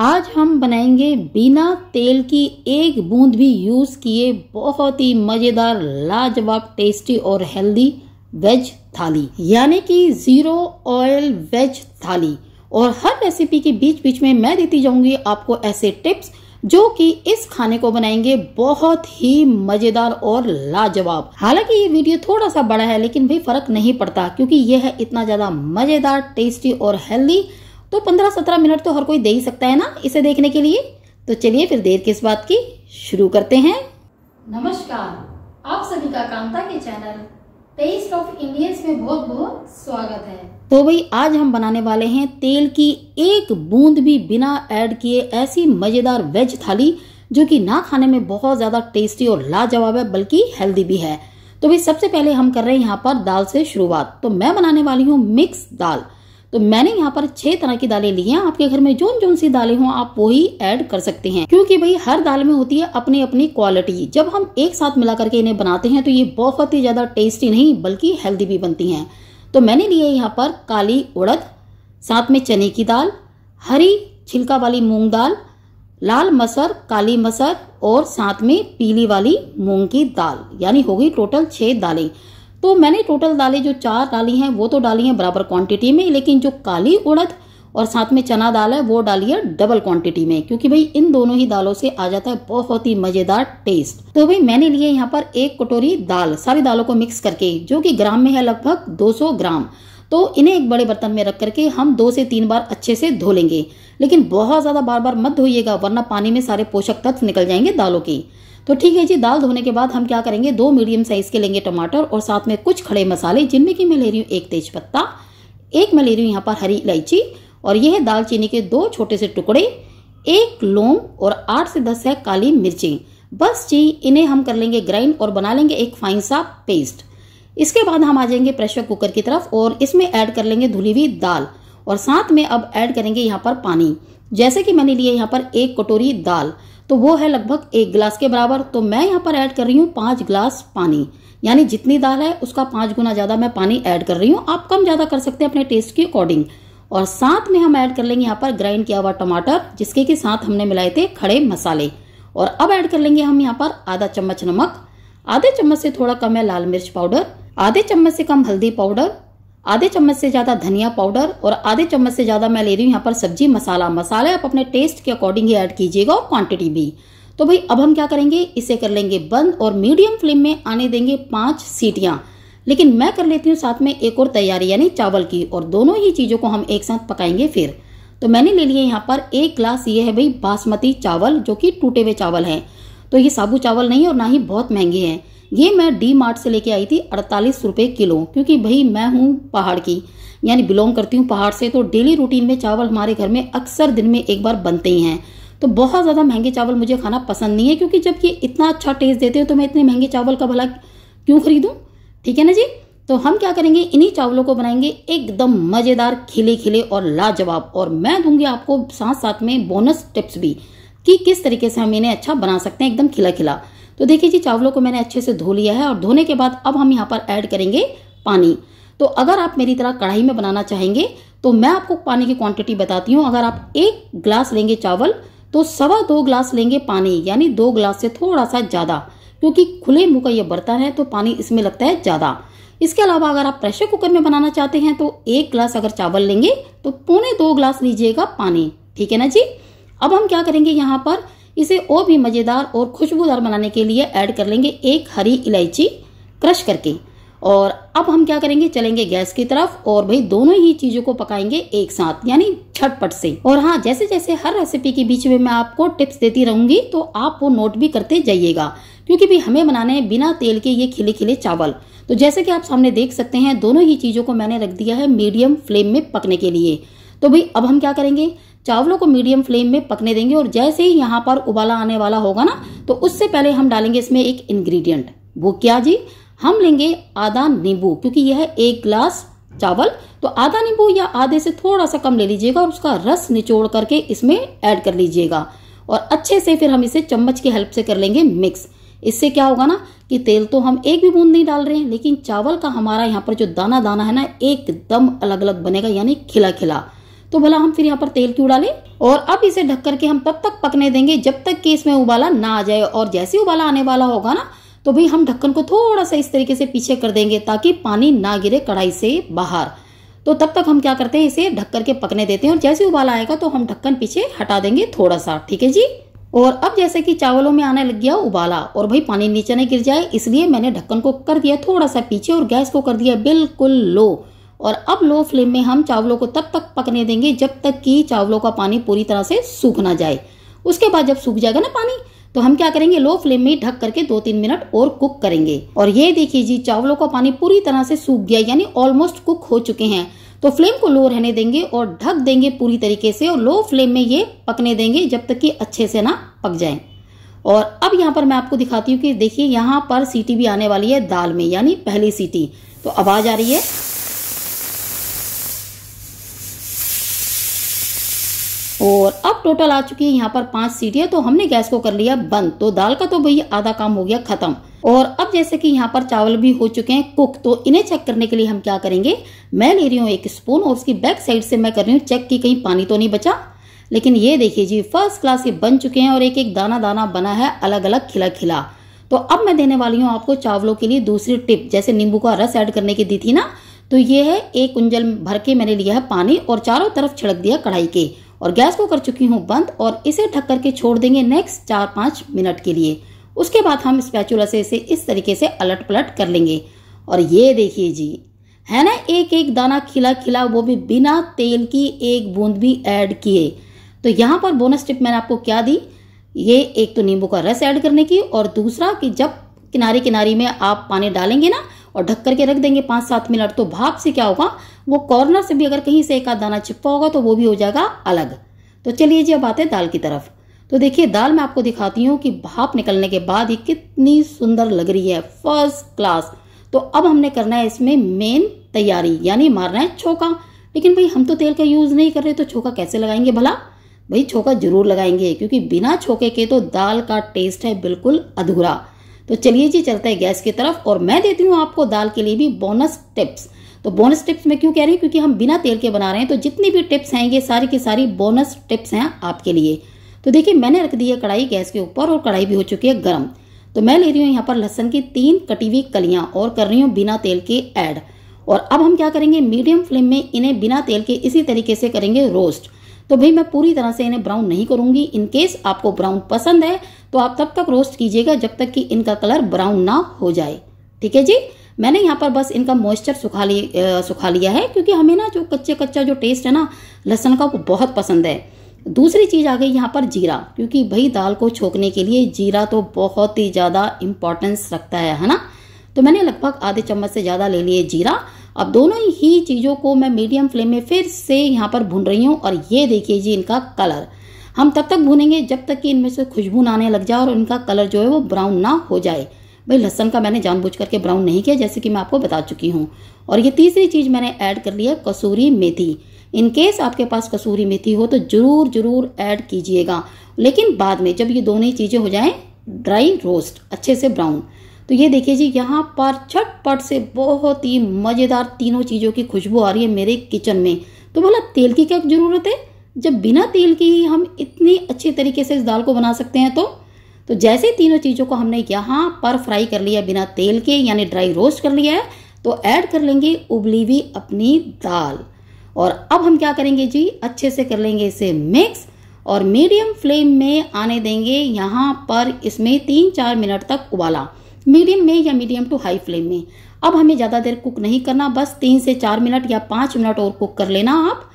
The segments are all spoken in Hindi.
आज हम बनाएंगे बिना तेल की एक बूंद भी यूज़ किए बहुत ही मज़ेदार लाजवाब टेस्टी और हेल्दी वेज थाली यानी कि ज़ीरो ऑयल वेज थाली और हर रेसिपी के बीच बीच में मैं देती जाऊंगी आपको ऐसे टिप्स जो कि इस खाने को बनाएंगे बहुत ही मजेदार और लाजवाब हालांकि ये वीडियो थोड़ा सा बड़ा है लेकिन भी फर्क नहीं पड़ता क्योंकि यह है इतना ज्यादा मजेदार टेस्टी और हेल्दी तो पंद्रह सत्रह मिनट तो हर कोई दे ही सकता है ना इसे देखने के लिए तो चलिए फिर देर किस बात की शुरू करते हैं नमस्कार आप सभी का कांता के चैनल टेस्ट ऑफ इंडियंस में बहुत बहुत स्वागत है तो भाई आज हम बनाने वाले हैं तेल की एक बूंद भी बिना ऐड किए ऐसी मजेदार वेज थाली जो कि ना खाने में बहुत ज्यादा टेस्टी और लाजवाब है बल्कि हेल्दी भी है तो भाई सबसे पहले हम कर रहे हैं यहाँ पर दाल से शुरुआत तो मैं बनाने वाली हूँ मिक्स दाल तो मैंने यहाँ पर छह तरह की दालें ली हैं आपके घर में जोन जोन सी दालें हों आप वही ऐड कर सकते हैं क्योंकि भाई हर दाल में होती है अपनी अपनी क्वालिटी जब हम एक साथ मिला करके इन्हें बनाते हैं तो ये बहुत ही ज्यादा टेस्टी नहीं बल्कि हेल्दी भी बनती है तो मैंने लिए यहाँ पर काली उड़द साथ में चने की दाल हरी छिलका वाली मूंग दाल लाल मसर काली मसर और साथ में पीली वाली मूंग की दाल यानी होगी टोटल छह दालें तो मैंने टोटल दालें जो चार डाली हैं वो तो डाली हैं बराबर क्वांटिटी में लेकिन जो काली उड़द और साथ में चना दाल है वो डाली है डबल क्वांटिटी में क्योंकि भाई इन दोनों ही दालों से आ जाता है बहुत ही मजेदार टेस्ट तो भाई मैंने लिए यहाँ पर एक कटोरी दाल सारी दालों को मिक्स करके जो कि ग्राम में है लगभग 200 ग्राम तो इन्हें एक बड़े बर्तन में रख करके हम दो से तीन बार अच्छे से धो लेंगे लेकिन बहुत ज़्यादा बार बार मत धोइएगा वरना पानी में सारे पोषक तत्व निकल जाएंगे दालों के तो ठीक है जी दाल धोने के बाद हम क्या करेंगे दो मीडियम साइज के लेंगे टमाटर और साथ में कुछ खड़े मसाले जिनमें कि मैं ले रही हूँ एक तेज पत्ता एक मैं ले रही हूँ यहाँ पर हरी इलायची और ये है दालचीनी के दो छोटे से टुकड़े एक लौंग और आठ से दस है काली मिर्ची बस जी इन्हें हम कर लेंगे ग्राइंड और बना लेंगे एक फाइन सा पेस्ट इसके बाद हम आ जाएंगे प्रेशर कुकर की तरफ और इसमें ऐड कर लेंगे धुली हुई दाल और साथ में अब ऐड करेंगे यहाँ पर पानी जैसे कि मैंने लिए यहाँ पर एक कटोरी दाल तो वो है लगभग एक गिलास के बराबर तो मैं यहाँ पर ऐड कर रही हूँ पांच गिलास पानी यानी जितनी दाल है उसका पांच गुना ज़्यादा मैं पानी ऐड कर रही हूँ आप कम ज़्यादा कर सकते हैं अपने टेस्ट के अकॉर्डिंग और साथ में हम ऐड कर लेंगे यहाँ पर ग्राइंड किया हुआ टमाटर जिसके के साथ हमने मिलाए थे खड़े मसाले और अब ऐड कर लेंगे हम यहाँ पर आधा चम्मच नमक आधे चम्मच से थोड़ा कम है लाल मिर्च पाउडर आधे चम्मच से कम हल्दी पाउडर आधे चम्मच से ज्यादा धनिया पाउडर और आधे चम्मच से ज्यादा मैं ले रही हूँ यहाँ पर सब्जी मसाला मसाला आप अपने टेस्ट के अकॉर्डिंग ही ऐड कीजिएगा और क्वांटिटी भी तो भाई अब हम क्या करेंगे इसे कर लेंगे बंद और मीडियम फ्लेम में आने देंगे पांच सीटियां लेकिन मैं कर लेती हूँ साथ में एक और तैयारी यानी चावल की और दोनों ही चीजों को हम एक साथ पकाएंगे फिर तो मैंने ले लिए यहाँ पर एक ग्लास ये है भाई बासमती चावल जो कि टूटे हुए चावल है तो ये साबु चावल नहीं और ना ही बहुत महंगे हैं ये मैं डी मार्ट से लेके आई थी अड़तालीस रुपये किलो क्योंकि भाई मैं हूँ पहाड़ की यानी बिलोंग करती हूँ पहाड़ से तो डेली रूटीन में चावल हमारे घर में अक्सर दिन में एक बार बनते ही हैं तो बहुत ज़्यादा महंगे चावल मुझे खाना पसंद नहीं है क्योंकि जब ये इतना अच्छा टेस्ट देते हैं तो मैं इतने महंगे चावल का भला क्यों खरीदूँ ठीक है ना जी तो हम क्या करेंगे इन्हीं चावलों को बनाएंगे एकदम मज़ेदार खिले खिले और लाजवाब और मैं दूंगी आपको साथ साथ में बोनस टिप्स भी कि किस तरीके से हम इन्हें अच्छा बना सकते हैं एकदम खिला खिला तो देखिए जी चावलों को मैंने अच्छे से धो लिया है और धोने के बाद अब हम यहाँ पर ऐड करेंगे पानी तो अगर आप मेरी तरह कढ़ाई में बनाना चाहेंगे तो मैं आपको पानी की क्वांटिटी बताती हूँ अगर आप एक ग्लास लेंगे चावल तो सवा दो ग्लास लेंगे पानी यानी दो ग्लास से थोड़ा सा ज़्यादा क्योंकि खुले मुँह का यह बर्तन है तो पानी इसमें लगता है ज़्यादा इसके अलावा अगर आप प्रेशर कुकर में बनाना चाहते हैं तो एक ग्लास अगर चावल लेंगे तो पौने दो ग्लास लीजिएगा पानी ठीक है ना जी अब हम क्या करेंगे यहाँ पर इसे और भी मज़ेदार और खुशबूदार बनाने के लिए ऐड कर लेंगे एक हरी इलायची क्रश करके और अब हम क्या करेंगे चलेंगे गैस की तरफ और भाई दोनों ही चीजों को पकाएंगे एक साथ यानी झटपट से और हाँ जैसे जैसे हर रेसिपी के बीच में मैं आपको टिप्स देती रहूंगी तो आप वो नोट भी करते जाइएगा क्योंकि भी हमें बनाने हैं बिना तेल के ये खिले खिले चावल तो जैसे कि आप सामने देख सकते हैं दोनों ही चीजों को मैंने रख दिया है मीडियम फ्लेम में पकने के लिए तो भाई अब हम क्या करेंगे चावलों को मीडियम फ्लेम में पकने देंगे और जैसे ही यहाँ पर उबाला आने वाला होगा ना तो उससे पहले हम डालेंगे इसमें एक इंग्रेडिएंट वो क्या जी हम लेंगे आधा नींबू क्योंकि यह एक ग्लास चावल तो आधा नींबू या आधे से थोड़ा सा कम ले लीजिएगा और उसका रस निचोड़ करके इसमें ऐड कर लीजिएगा और अच्छे से फिर हम इसे चम्मच की हेल्प से कर लेंगे मिक्स इससे क्या होगा ना कि तेल तो हम एक भी बूंद नहीं डाल रहे हैं लेकिन चावल का हमारा यहाँ पर जो दाना दाना है ना एकदम अलग अलग बनेगा यानी खिला खिला तो भला हम फिर यहाँ पर तेल क्यों डालें और अब इसे ढक करके हम तब तक पकने देंगे जब तक कि इसमें उबाला ना आ जाए और जैसे उबाला आने वाला होगा ना तो भाई हम ढक्कन को थोड़ा सा इस तरीके से पीछे कर देंगे ताकि पानी ना गिरे कढ़ाई से बाहर तो तब तक हम क्या करते हैं इसे ढक करके पकने देते हैं और जैसे उबाला आएगा तो हम ढक्कन पीछे हटा देंगे थोड़ा सा ठीक है जी और अब जैसे कि चावलों में आने लग गया उबाला और भाई पानी नीचे नहीं गिर जाए इसलिए मैंने ढक्कन को कर दिया थोड़ा सा पीछे और गैस को कर दिया बिल्कुल लो और अब लो फ्लेम में हम चावलों को तब तक पकने देंगे जब तक कि चावलों का पानी पूरी तरह से सूख ना जाए उसके बाद जब सूख जाएगा ना पानी तो हम क्या करेंगे लो फ्लेम में ढक करके दो तीन मिनट और कुक करेंगे और ये देखिए जी चावलों का पानी पूरी तरह से सूख गया यानी ऑलमोस्ट कुक हो चुके हैं तो फ्लेम को लो रहने देंगे और ढक देंगे पूरी तरीके से और लो फ्लेम में ये पकने देंगे जब तक कि अच्छे से ना पक जाए और अब यहाँ पर मैं आपको दिखाती हूँ कि देखिए यहाँ पर सीटी भी आने वाली है दाल में यानी पहली सीटी तो आवाज आ रही है और अब टोटल आ चुकी है यहाँ पर पांच सीटियां तो हमने गैस को कर लिया बंद तो दाल का तो भैया आधा काम हो गया खत्म और अब जैसे कि यहाँ पर चावल भी हो चुके हैं कुक तो इन्हें चेक करने के लिए हम क्या करेंगे मैं ले रही हूँ एक स्पून और उसकी बैक साइड से मैं कर रही हूँ चेक की कहीं पानी तो नहीं बचा लेकिन ये देखिए जी फर्स्ट क्लास ये बन चुके हैं और एक एक दाना दाना बना है अलग अलग खिला खिला तो अब मैं देने वाली हूँ आपको चावलों के लिए दूसरी टिप जैसे नींबू का रस एड करने की दी थी ना तो ये है एक कुंजल भर के मैंने लिया है पानी और चारों तरफ छिड़क दिया कढ़ाई के और गैस को कर चुकी हूँ बंद और इसे ढक करके छोड़ देंगे नेक्स्ट चार पाँच मिनट के लिए उसके बाद हम स्पैचुला से इसे इस तरीके से अलट पलट कर लेंगे और ये देखिए जी है ना एक एक दाना खिला खिला वो भी बिना तेल की एक बूंद भी ऐड किए तो यहाँ पर बोनस टिप मैंने आपको क्या दी ये एक तो नींबू का रस ऐड करने की और दूसरा कि जब किनारे किनारे में आप पानी डालेंगे ना और ढक करके रख देंगे पांच सात मिनट तो भाप से क्या होगा वो कॉर्नर से भी अगर कहीं से एक आध दाना चिपका होगा तो वो भी हो जाएगा अलग तो चलिए जी अब आते हैं दाल की तरफ तो देखिए दाल मैं आपको दिखाती हूँ कि भाप निकलने के बाद ये कितनी सुंदर लग रही है फर्स्ट क्लास तो अब हमने करना है इसमें मेन तैयारी यानी मारना है छोका लेकिन भाई हम तो तेल का यूज़ नहीं कर रहे तो छोका कैसे लगाएंगे भला भाई छोका जरूर लगाएंगे क्योंकि बिना छोके के तो दाल का टेस्ट है बिल्कुल अधूरा तो चलिए जी चलते हैं गैस की तरफ और मैं देती हूँ आपको दाल के लिए भी बोनस टिप्स तो बोनस टिप्स मैं क्यों कह रही हूँ क्योंकि हम बिना तेल के बना रहे हैं तो जितनी भी टिप्स हैं ये सारी की सारी बोनस टिप्स हैं आपके लिए तो देखिए मैंने रख दी है कढ़ाई गैस के ऊपर और कढ़ाई भी हो चुकी है गर्म तो मैं ले रही हूँ यहाँ पर लहसन की तीन कटी हुई कलियाँ और कर रही हूँ बिना तेल के ऐड और अब हम क्या करेंगे मीडियम फ्लेम में इन्हें बिना तेल के इसी तरीके से करेंगे रोस्ट तो भाई मैं पूरी तरह से इन्हें ब्राउन नहीं करूंगी इनकेस आपको ब्राउन पसंद है तो आप तब तक रोस्ट कीजिएगा जब तक कि इनका कलर ब्राउन ना हो जाए ठीक है जी मैंने यहाँ पर बस इनका मॉइस्चर सुखा ली सुखा लिया है क्योंकि हमें ना जो कच्चे कच्चा जो टेस्ट है ना लहसन का वो बहुत पसंद है दूसरी चीज़ आ गई यहाँ पर जीरा क्योंकि भाई दाल को छोकने के लिए जीरा तो बहुत ही ज़्यादा इम्पोर्टेंस रखता है है ना तो मैंने लगभग आधे चम्मच से ज़्यादा ले लिए जीरा अब दोनों ही चीज़ों को मैं मीडियम फ्लेम में फिर से यहाँ पर भून रही हूँ और ये देखिए जी इनका कलर हम तब तक भूनेंगे जब तक कि इनमें से खुशबू ना आने लग जाए और इनका कलर जो है वो ब्राउन ना हो जाए भाई लहसन का मैंने जानबूझ करके ब्राउन नहीं किया जैसे कि मैं आपको बता चुकी हूँ और ये तीसरी चीज़ मैंने ऐड कर लिया कसूरी मेथी इन केस आपके पास कसूरी मेथी हो तो ज़रूर ज़रूर ऐड कीजिएगा लेकिन बाद में जब ये दोनों ही चीज़ें हो जाएं ड्राई रोस्ट अच्छे से ब्राउन तो ये देखिए जी यहाँ पर छटपट से बहुत ही मज़ेदार तीनों चीज़ों की खुशबू आ रही है मेरे किचन में तो बोला तेल की क्या ज़रूरत है जब बिना तेल के ही हम इतने अच्छे तरीके से इस दाल को बना सकते हैं तो तो जैसे तीनों चीज़ों को हमने यहाँ पर फ्राई कर लिया बिना तेल के यानी ड्राई रोस्ट कर लिया है तो ऐड कर लेंगे उबली हुई अपनी दाल और अब हम क्या करेंगे जी अच्छे से कर लेंगे इसे मिक्स और मीडियम फ्लेम में आने देंगे यहाँ पर इसमें तीन चार मिनट तक उबाला मीडियम में या मीडियम टू हाई फ्लेम में अब हमें ज़्यादा देर कुक नहीं करना बस तीन से चार मिनट या पाँच मिनट और कुक कर लेना आप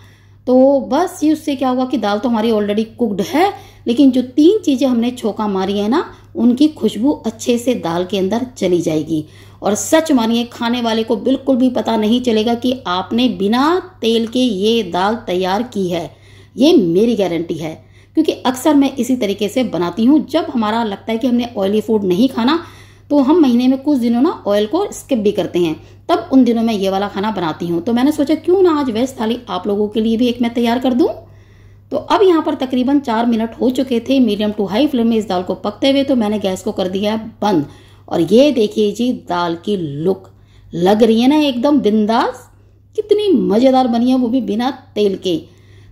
तो बस ये उससे क्या होगा कि दाल तो हमारी ऑलरेडी कुकड है लेकिन जो तीन चीज़ें हमने छोका मारी है ना उनकी खुशबू अच्छे से दाल के अंदर चली जाएगी और सच मानिए खाने वाले को बिल्कुल भी पता नहीं चलेगा कि आपने बिना तेल के ये दाल तैयार की है ये मेरी गारंटी है क्योंकि अक्सर मैं इसी तरीके से बनाती हूँ जब हमारा लगता है कि हमने ऑयली फूड नहीं खाना तो हम महीने में कुछ दिनों ना ऑयल को स्किप भी करते हैं तब उन दिनों में ये वाला खाना बनाती हूँ तो मैंने सोचा क्यों ना आज वेज थाली आप लोगों के लिए भी एक मैं तैयार कर दूँ तो अब यहाँ पर तकरीबन चार मिनट हो चुके थे मीडियम टू हाई फ्लेम में इस दाल को पकते हुए तो मैंने गैस को कर दिया है बंद और ये देखिए जी दाल की लुक लग रही है ना एकदम बिंदास कितनी मज़ेदार बनी है वो भी बिना तेल के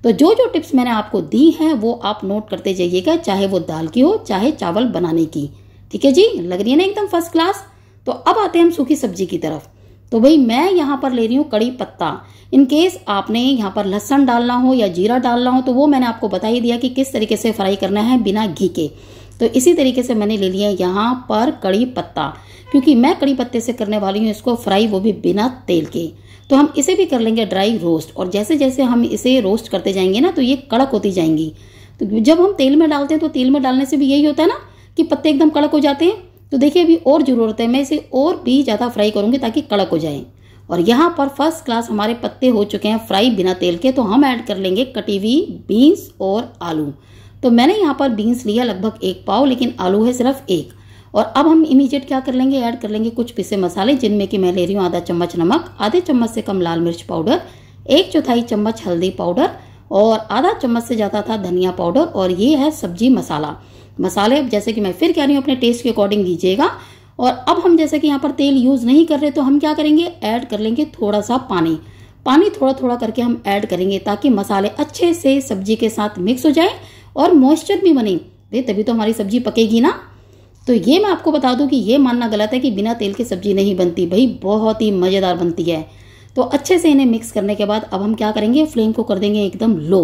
तो जो जो टिप्स मैंने आपको दी हैं वो आप नोट करते जाइएगा चाहे वो दाल की हो चाहे चावल बनाने की ठीक है जी लग रही है ना एकदम फर्स्ट क्लास तो अब आते हैं हम सूखी सब्जी की तरफ तो भाई मैं यहाँ पर ले रही हूँ कड़ी पत्ता इन केस आपने यहाँ पर लहसन डालना हो या जीरा डालना हो तो वो मैंने आपको बता ही दिया कि किस तरीके से फ्राई करना है बिना घी के तो इसी तरीके से मैंने ले लिया यहाँ पर कड़ी पत्ता क्योंकि मैं कड़ी पत्ते से करने वाली हूँ इसको फ्राई वो भी बिना तेल के तो हम इसे भी कर लेंगे ड्राई रोस्ट और जैसे जैसे हम इसे रोस्ट करते जाएंगे ना तो ये कड़क होती जाएंगी तो जब हम तेल में डालते हैं तो तेल में डालने से भी यही होता है ना कि पत्ते एकदम कड़क हो जाते हैं तो देखिए अभी और ज़रूरत है मैं इसे और भी ज़्यादा फ्राई करूँगी ताकि कड़क हो जाए और यहाँ पर फर्स्ट क्लास हमारे पत्ते हो चुके हैं फ्राई बिना तेल के तो हम ऐड कर लेंगे कटी हुई बीन्स और आलू तो मैंने यहाँ पर बीन्स लिया लगभग एक पाव लेकिन आलू है सिर्फ एक और अब हम इमीजिएट क्या कर लेंगे ऐड कर लेंगे कुछ पिसे मसाले जिनमें कि मैं ले रही हूँ आधा चम्मच नमक आधे चम्मच से कम लाल मिर्च पाउडर एक चौथाई चम्मच हल्दी पाउडर और आधा चम्मच से ज़्यादा था धनिया पाउडर और ये है सब्जी मसाला मसाले जैसे कि मैं फिर कह रही हूँ अपने टेस्ट के अकॉर्डिंग दीजिएगा और अब हम जैसे कि यहाँ पर तेल यूज़ नहीं कर रहे तो हम क्या करेंगे ऐड कर लेंगे थोड़ा सा पानी पानी थोड़ा थोड़ा करके हम ऐड करेंगे ताकि मसाले अच्छे से सब्जी के साथ मिक्स हो जाए और मॉइस्चर भी बने तभी तो हमारी सब्जी पकेगी ना तो ये मैं आपको बता दूं कि ये मानना गलत है कि बिना तेल की सब्जी नहीं बनती भाई बहुत ही मज़ेदार बनती है तो अच्छे से इन्हें मिक्स करने के बाद अब हम क्या करेंगे फ्लेम को कर देंगे एकदम लो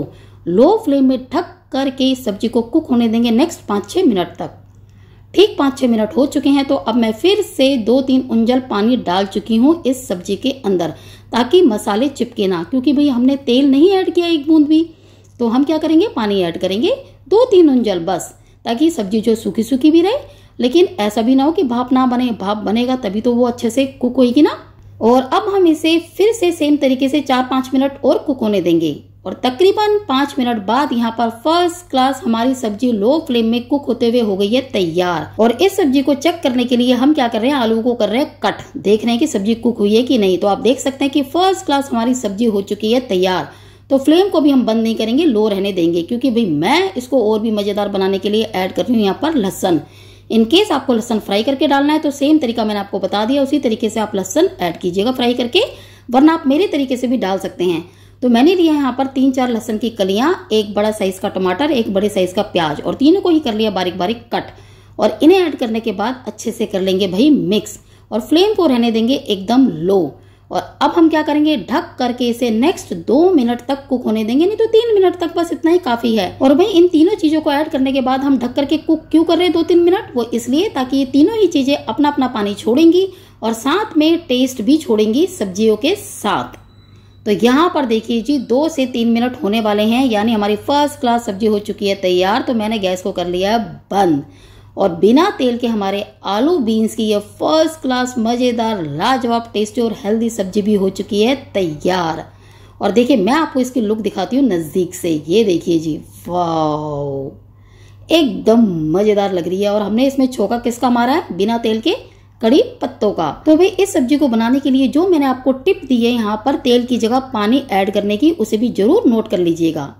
लो फ्लेम में ढक करके इस सब्जी को कुक होने देंगे नेक्स्ट पाँच छः मिनट तक ठीक पाँच छः मिनट हो चुके हैं तो अब मैं फिर से दो तीन उंजल पानी डाल चुकी हूँ इस सब्जी के अंदर ताकि मसाले चिपके ना क्योंकि भाई हमने तेल नहीं ऐड किया एक बूंद भी तो हम क्या करेंगे पानी ऐड करेंगे दो तीन उंजल बस ताकि सब्जी जो सूखी सूखी भी रहे लेकिन ऐसा भी ना हो कि भाप ना बने भाप बनेगा तभी तो वो अच्छे से कुक होगी ना और अब हम इसे फिर से सेम तरीके से चार पांच मिनट और कुक होने देंगे और तकरीबन पांच मिनट बाद यहाँ पर फर्स्ट क्लास हमारी सब्जी लो फ्लेम में कुक होते हुए हो गई है तैयार और इस सब्जी को चेक करने के लिए हम क्या कर रहे हैं आलू को कर रहे हैं कट देख रहे हैं कि सब्जी कुक हुई है कि नहीं तो आप देख सकते हैं कि फर्स्ट क्लास हमारी सब्जी हो चुकी है तैयार तो फ्लेम को भी हम बंद नहीं करेंगे लो रहने देंगे क्योंकि भाई मैं इसको और भी मज़ेदार बनाने के लिए ऐड कर रही हूँ यहाँ पर लहसन इनकेस आपको लहसन फ्राई करके डालना है तो सेम तरीका मैंने आपको बता दिया उसी तरीके से आप लहसन ऐड कीजिएगा फ्राई करके वरना आप मेरे तरीके से भी डाल सकते हैं तो मैंने लिया यहाँ पर तीन चार लहसन की कलियां एक बड़ा साइज का टमाटर एक बड़े साइज का प्याज और तीनों को ही कर लिया बारीक बारीक कट और इन्हें ऐड करने के बाद अच्छे से कर लेंगे भाई मिक्स और फ्लेम को रहने देंगे एकदम लो और अब हम क्या करेंगे ढक करके इसे नेक्स्ट दो मिनट तक कुक होने देंगे नहीं तो तीन मिनट तक बस इतना ही काफी है और भाई इन तीनों चीजों को ऐड करने के बाद हम ढक करके कुक क्यों कर रहे हैं दो तीन मिनट वो इसलिए ताकि ये तीनों ही चीजें अपना अपना पानी छोड़ेंगी और साथ में टेस्ट भी छोड़ेंगी सब्जियों के साथ तो यहाँ पर देखिए जी दो से तीन मिनट होने वाले हैं यानी हमारी फर्स्ट क्लास सब्जी हो चुकी है तैयार तो मैंने गैस को कर लिया है बंद और बिना तेल के हमारे आलू बीन्स की यह फर्स्ट क्लास मज़ेदार लाजवाब टेस्टी और हेल्दी सब्जी भी हो चुकी है तैयार और देखिए मैं आपको इसकी लुक दिखाती हूँ नज़दीक से ये देखिए जी वाओ एकदम मज़ेदार लग रही है और हमने इसमें छोका किसका मारा है बिना तेल के कड़ी पत्तों का तो भाई इस सब्जी को बनाने के लिए जो मैंने आपको टिप दी है यहाँ पर तेल की जगह पानी ऐड करने की उसे भी जरूर नोट कर लीजिएगा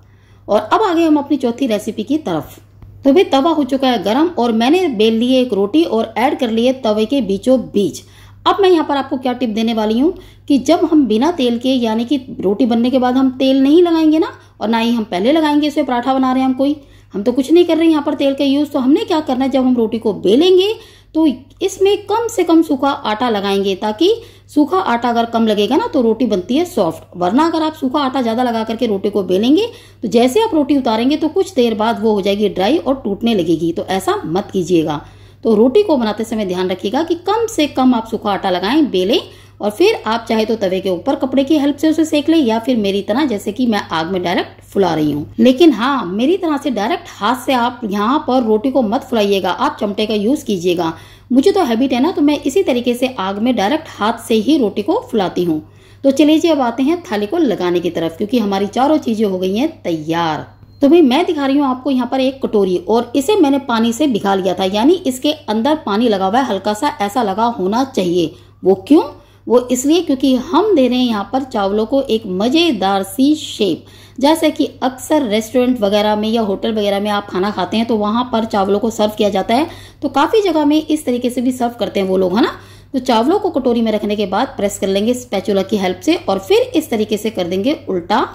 और अब आगे हम अपनी चौथी रेसिपी की तरफ तो भी तवा हो चुका है गरम और मैंने बेल लिए एक रोटी और ऐड कर लिए तवे के बीचों बीच अब मैं यहाँ पर आपको क्या टिप देने वाली हूँ कि जब हम बिना तेल के यानी कि रोटी बनने के बाद हम तेल नहीं लगाएंगे ना और ना ही हम पहले लगाएंगे इसमें पराठा बना रहे हैं हम कोई हम तो कुछ नहीं कर रहे हैं यहाँ पर तेल का यूज़ तो हमने क्या करना है जब हम रोटी को बेलेंगे तो इसमें कम से कम सूखा आटा लगाएंगे ताकि सूखा आटा अगर कम लगेगा ना तो रोटी बनती है सॉफ्ट वरना अगर आप सूखा आटा ज़्यादा लगा करके रोटी को बेलेंगे तो जैसे आप रोटी उतारेंगे तो कुछ देर बाद वो हो जाएगी ड्राई और टूटने लगेगी तो ऐसा मत कीजिएगा तो रोटी को बनाते समय ध्यान रखिएगा कि कम से कम आप सूखा आटा लगाएं बेलें और फिर आप चाहे तो तवे के ऊपर कपड़े की हेल्प से उसे सेक ले या फिर मेरी तरह जैसे कि मैं आग में डायरेक्ट फुला रही हूँ लेकिन हाँ मेरी तरह से डायरेक्ट हाथ से आप यहाँ पर रोटी को मत फुलाइएगा आप चमटे का यूज कीजिएगा मुझे तो हैबिट है ना तो मैं इसी तरीके से आग में डायरेक्ट हाथ से ही रोटी को फुलाती हूँ तो चलिए जी अब आते हैं थाली को लगाने की तरफ क्योंकि हमारी चारों चीजें हो गई हैं तैयार तो भाई मैं दिखा रही हूँ आपको यहाँ पर एक कटोरी और इसे मैंने पानी से भिगा लिया था यानी इसके अंदर पानी लगा हुआ है हल्का सा ऐसा लगा होना चाहिए वो क्यों वो इसलिए क्योंकि हम दे रहे हैं यहाँ पर चावलों को एक मज़ेदार सी शेप जैसे कि अक्सर रेस्टोरेंट वगैरह में या होटल वगैरह में आप खाना खाते हैं तो वहां पर चावलों को सर्व किया जाता है तो काफ़ी जगह में इस तरीके से भी सर्व करते हैं वो लोग है ना तो चावलों को कटोरी में रखने के बाद प्रेस कर लेंगे स्पैचुला की हेल्प से और फिर इस तरीके से कर देंगे उल्टा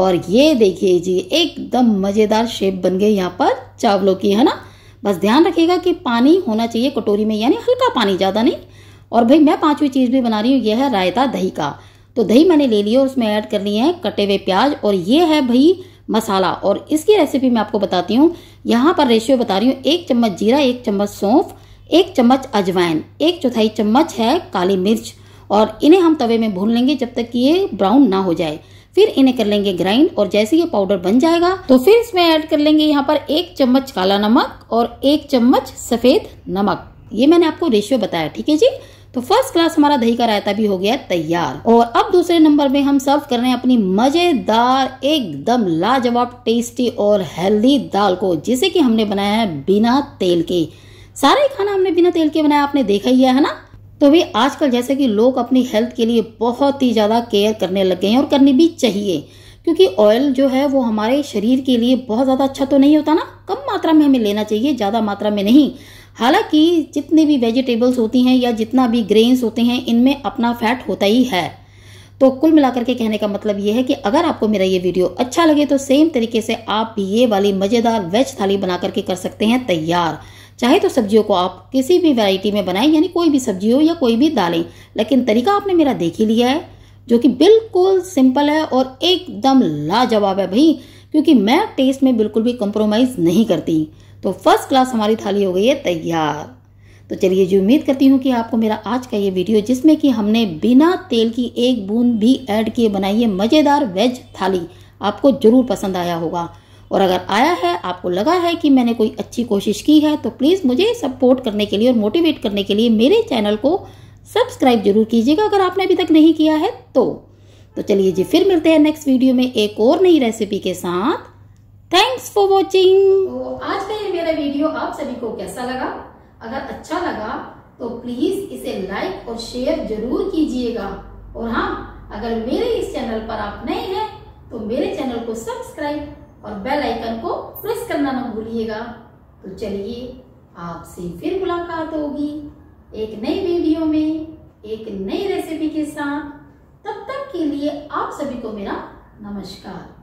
और ये देखिए जी एकदम मज़ेदार शेप बन गए यहाँ पर चावलों की है ना बस ध्यान रखिएगा कि पानी होना चाहिए कटोरी में यानी हल्का पानी ज़्यादा नहीं और भाई मैं पांचवी चीज़ भी बना रही हूँ यह है रायता दही का तो दही मैंने ले लिया और उसमें ऐड कर लिए हैं कटे हुए प्याज और ये है भाई मसाला और इसकी रेसिपी मैं आपको बताती हूँ यहाँ पर रेशियो बता रही हूँ एक चम्मच जीरा एक चम्मच सौंफ एक चम्मच अजवाइन एक चौथाई चम्मच है काली मिर्च और इन्हें हम तवे में भून लेंगे जब तक कि ये ब्राउन ना हो जाए फिर इन्हें कर लेंगे ग्राइंड और जैसे ये पाउडर बन जाएगा तो फिर इसमें ऐड कर लेंगे यहाँ पर एक चम्मच काला नमक और एक चम्मच सफेद नमक ये मैंने आपको रेशियो बताया ठीक है जी तो फर्स्ट क्लास हमारा दही का रायता भी हो गया तैयार और अब दूसरे नंबर में हम सर्व कर रहे हैं अपनी मजेदार एकदम लाजवाब टेस्टी और हेल्दी दाल को जिसे कि हमने बनाया है बिना तेल के सारा ही खाना हमने बिना तेल के बनाया आपने देखा ही है ना तो भी आजकल जैसे कि लोग अपनी हेल्थ के लिए बहुत ही ज़्यादा केयर करने लग गए हैं और करनी भी चाहिए क्योंकि ऑयल जो है वो हमारे शरीर के लिए बहुत ज़्यादा अच्छा तो नहीं होता ना कम मात्रा में हमें लेना चाहिए ज़्यादा मात्रा में नहीं हालांकि जितने भी वेजिटेबल्स होती हैं या जितना भी ग्रेन्स होते हैं इनमें अपना फैट होता ही है तो कुल मिलाकर के कहने का मतलब यह है कि अगर आपको मेरा ये वीडियो अच्छा लगे तो सेम तरीके से आप ये वाली मज़ेदार वेज थाली बना करके कर सकते हैं तैयार चाहे तो सब्जियों को आप किसी भी वैरायटी में बनाएं यानी कोई भी सब्जी हो या कोई भी दालें लेकिन तरीका आपने मेरा देख ही लिया है जो कि बिल्कुल सिंपल है और एकदम लाजवाब है भाई क्योंकि मैं टेस्ट में बिल्कुल भी कॉम्प्रोमाइज नहीं करती तो फर्स्ट क्लास हमारी थाली हो गई है तैयार तो चलिए जी उम्मीद करती हूँ कि आपको मेरा आज का ये वीडियो जिसमें कि हमने बिना तेल की एक बूंद भी ऐड किए बनाई है मज़ेदार वेज थाली आपको ज़रूर पसंद आया होगा और अगर आया है आपको लगा है कि मैंने कोई अच्छी कोशिश की है तो प्लीज़ मुझे सपोर्ट करने के लिए और मोटिवेट करने के लिए मेरे चैनल को सब्सक्राइब जरूर कीजिएगा अगर आपने अभी तक नहीं किया है तो तो चलिए जी फिर मिलते हैं नेक्स्ट वीडियो में एक और नई रेसिपी के साथ थैंक्स फॉर वॉचिंग आज का ये मेरा वीडियो आप सभी को कैसा लगा अगर अच्छा लगा तो प्लीज इसे लाइक और शेयर जरूर कीजिएगा और हाँ अगर मेरे इस चैनल पर आप नए हैं तो मेरे चैनल को सब्सक्राइब और बेल आइकन को प्रेस करना ना भूलिएगा तो चलिए आपसे फिर मुलाकात होगी एक नई वीडियो में एक नई रेसिपी के साथ तब तक के लिए आप सभी को मेरा नमस्कार